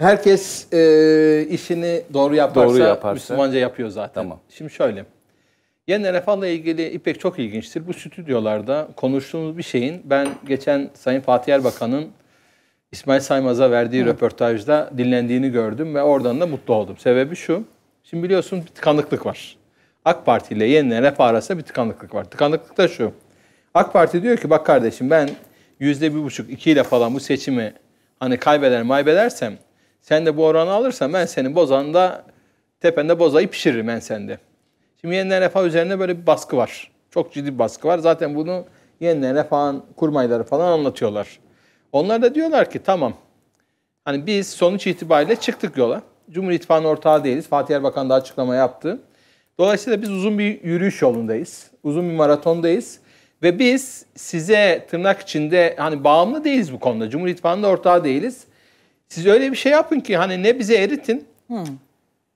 Herkes e, işini doğru yaparsa, doğru yaparsa Müslümanca yapıyor zaten. Tamam. Şimdi şöyle. Yeni Refah'la ilgili İpek çok ilginçtir. Bu stüdyolarda konuştuğumuz bir şeyin ben geçen Sayın Fatih Erbakan'ın İsmail Saymaz'a verdiği Hı. röportajda dinlendiğini gördüm ve oradan da mutlu oldum. Sebebi şu. Şimdi biliyorsun bir tıkanıklık var. AK Parti ile Yeni Refah arasında bir tıkanıklık var. Tıkanıklık da şu. AK Parti diyor ki bak kardeşim ben yüzde bir buçuk, iki ile falan bu seçimi hani kaybeder maybedersem sen de bu oranı alırsan ben senin bozanda tepende bozayı pişiririm ben sende. Şimdi yeniden refah üzerine böyle bir baskı var. Çok ciddi bir baskı var. Zaten bunu yeniden refahın kurmayları falan anlatıyorlar. Onlar da diyorlar ki tamam hani biz sonuç itibariyle çıktık yola. Cumhur İttifakı'nın ortağı değiliz. Fatih Erbakan da açıklama yaptı. Dolayısıyla biz uzun bir yürüyüş yolundayız. Uzun bir maratondayız. Ve biz size tırnak içinde hani bağımlı değiliz bu konuda. Cumhur İttifakı'nın da ortağı değiliz. Siz öyle bir şey yapın ki hani ne bize eritin hmm.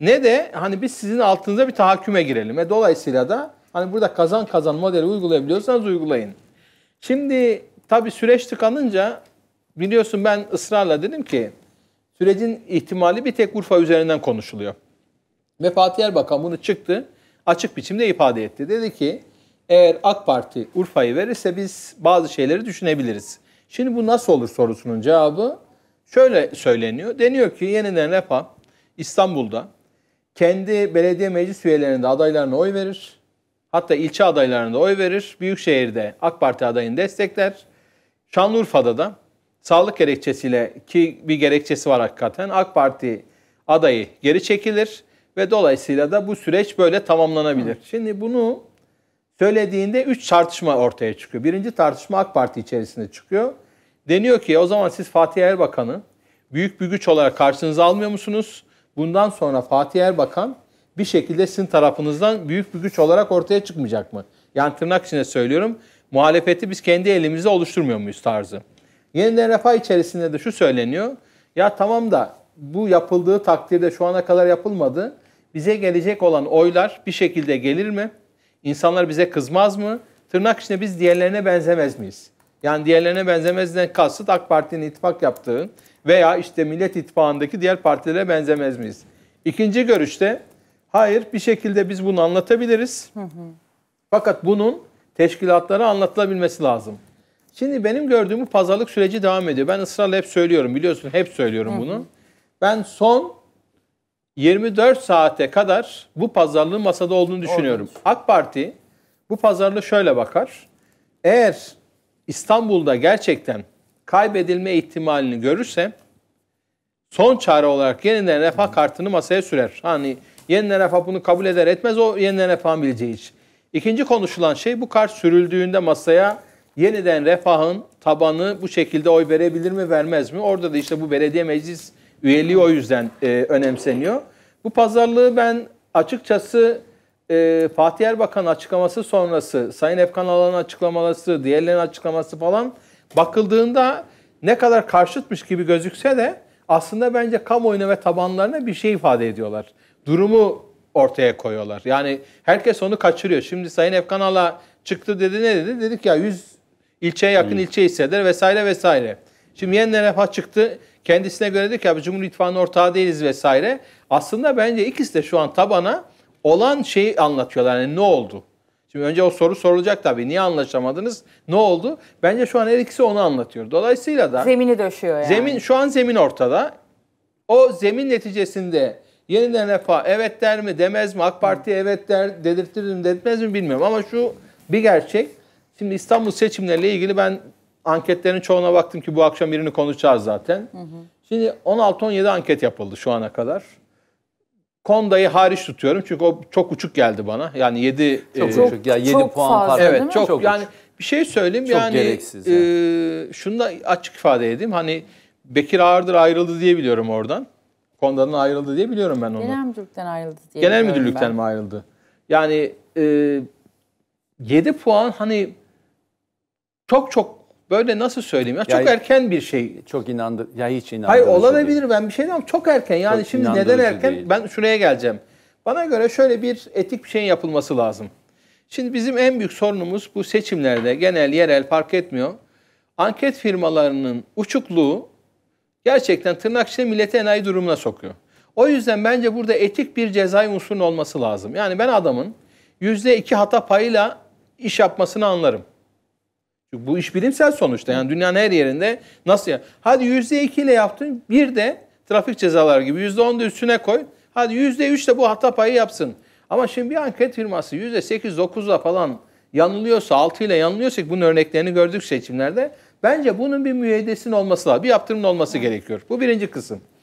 ne de hani biz sizin altınıza bir tahakküme girelim. E dolayısıyla da hani burada kazan kazan modeli uygulayabiliyorsanız uygulayın. Şimdi tabii süreç tıkanınca biliyorsun ben ısrarla dedim ki sürecin ihtimali bir tek Urfa üzerinden konuşuluyor. Ve Fatih Erbakan bunu çıktı açık biçimde ifade etti. Dedi ki eğer AK Parti Urfa'yı verirse biz bazı şeyleri düşünebiliriz. Şimdi bu nasıl olur sorusunun cevabı Şöyle söyleniyor. Deniyor ki yeniden refah İstanbul'da kendi belediye meclis üyelerinde adaylarına oy verir. Hatta ilçe adaylarına da oy verir. Büyükşehir'de AK Parti adayını destekler. Şanlıurfa'da da sağlık gerekçesiyle ki bir gerekçesi var hakikaten AK Parti adayı geri çekilir ve dolayısıyla da bu süreç böyle tamamlanabilir. Hı. Şimdi bunu söylediğinde üç tartışma ortaya çıkıyor. Birinci tartışma AK Parti içerisinde çıkıyor. Deniyor ki e, o zaman siz Fatih Erbakan'ı büyük bir güç olarak karşınıza almıyor musunuz? Bundan sonra Fatih Erbakan bir şekilde sizin tarafınızdan büyük bir güç olarak ortaya çıkmayacak mı? Yani tırnak içinde söylüyorum. Muhalefeti biz kendi elimizde oluşturmuyor muyuz tarzı. Yeniden refah içerisinde de şu söyleniyor. Ya tamam da bu yapıldığı takdirde şu ana kadar yapılmadı. Bize gelecek olan oylar bir şekilde gelir mi? İnsanlar bize kızmaz mı? Tırnak içinde biz diğerlerine benzemez miyiz? Yani diğerlerine benzemezden kasıt AK Parti'nin ittifak yaptığı veya işte Millet İttifakı'ndaki diğer partilere benzemez miyiz? İkinci görüşte hayır bir şekilde biz bunu anlatabiliriz. Hı hı. Fakat bunun teşkilatlara anlatılabilmesi lazım. Şimdi benim gördüğüm bu pazarlık süreci devam ediyor. Ben ısrarla hep söylüyorum biliyorsun hep söylüyorum bunu. Hı hı. Ben son 24 saate kadar bu pazarlığın masada olduğunu düşünüyorum. Olur. AK Parti bu pazarlığı şöyle bakar. Eğer İstanbul'da gerçekten kaybedilme ihtimalini görürse son çare olarak yeniden refah kartını masaya sürer. Hani yeniden refah bunu kabul eder etmez o yeniden refahın bileceği iş. İkinci konuşulan şey bu kart sürüldüğünde masaya yeniden refahın tabanı bu şekilde oy verebilir mi vermez mi? Orada da işte bu belediye meclis üyeliği o yüzden e, önemseniyor. Bu pazarlığı ben açıkçası e, Fatih Erbakan açıklaması sonrası, Sayın Efkan Alan'ın açıklaması, diğerlerinin açıklaması falan bakıldığında ne kadar karşıtmış gibi gözükse de aslında bence kamuoyuna ve tabanlarına bir şey ifade ediyorlar. Durumu ortaya koyuyorlar. Yani herkes onu kaçırıyor. Şimdi Sayın Efkan Ala çıktı dedi ne dedi? Dedik ya 100 ilçeye yakın ilçe hisseder vesaire vesaire. Şimdi yeniden refah çıktı. Kendisine göre dedik ya abi Cumhur İttifakı'nın ortağı değiliz vesaire. Aslında bence ikisi de şu an tabana olan şeyi anlatıyorlar. Yani ne oldu? Şimdi önce o soru sorulacak tabii. Niye anlaşamadınız? Ne oldu? Bence şu an her ikisi onu anlatıyor. Dolayısıyla da zemini döşüyor yani. Zemin şu an zemin ortada. O zemin neticesinde yeniden refah evet der mi demez mi? AK Parti evet der dedirtir mi dedirtmez mi bilmiyorum ama şu bir gerçek. Şimdi İstanbul seçimleriyle ilgili ben anketlerin çoğuna baktım ki bu akşam birini konuşacağız zaten. Hı hı. Şimdi 16-17 anket yapıldı şu ana kadar. Konda'yı hariç tutuyorum çünkü o çok uçuk geldi bana. Yani 7 çok, e, çok, yani 7 çok puan fazla, fark. Evet, çok, çok yani uçuk. bir şey söyleyeyim çok yani, yani. E, şunu da açık ifade edeyim. Hani Bekir Ağırdır ayrıldı diye biliyorum oradan. Konda'nın ayrıldı diye biliyorum ben onu. Genel müdürlükten ayrıldı diye. Genel müdürlükten ben. mi ayrıldı? Yani e, 7 puan hani çok çok böyle nasıl söyleyeyim ya, ya çok erken bir şey. Çok inandı ya hiç inandı. Hayır olabilir ben bir şey diyorum çok erken. Yani çok şimdi neden erken? Değil. Ben şuraya geleceğim. Bana göre şöyle bir etik bir şeyin yapılması lazım. Şimdi bizim en büyük sorunumuz bu seçimlerde genel yerel fark etmiyor. Anket firmalarının uçukluğu gerçekten tırnak içinde milleti enayi durumuna sokuyor. O yüzden bence burada etik bir cezai unsurun olması lazım. Yani ben adamın %2 hata payıyla iş yapmasını anlarım. Bu iş bilimsel sonuçta. Yani dünyanın her yerinde nasıl ya? Hadi yüzde iki ile yaptın. Bir de trafik cezaları gibi yüzde on üstüne koy. Hadi yüzde üç de bu hata payı yapsın. Ama şimdi bir anket firması yüzde %8-9'la falan yanılıyorsa, altı ile yanılıyorsak bunun örneklerini gördük seçimlerde. Bence bunun bir müeyyidesinin olması lazım. Bir yaptırımın olması gerekiyor. Bu birinci kısım.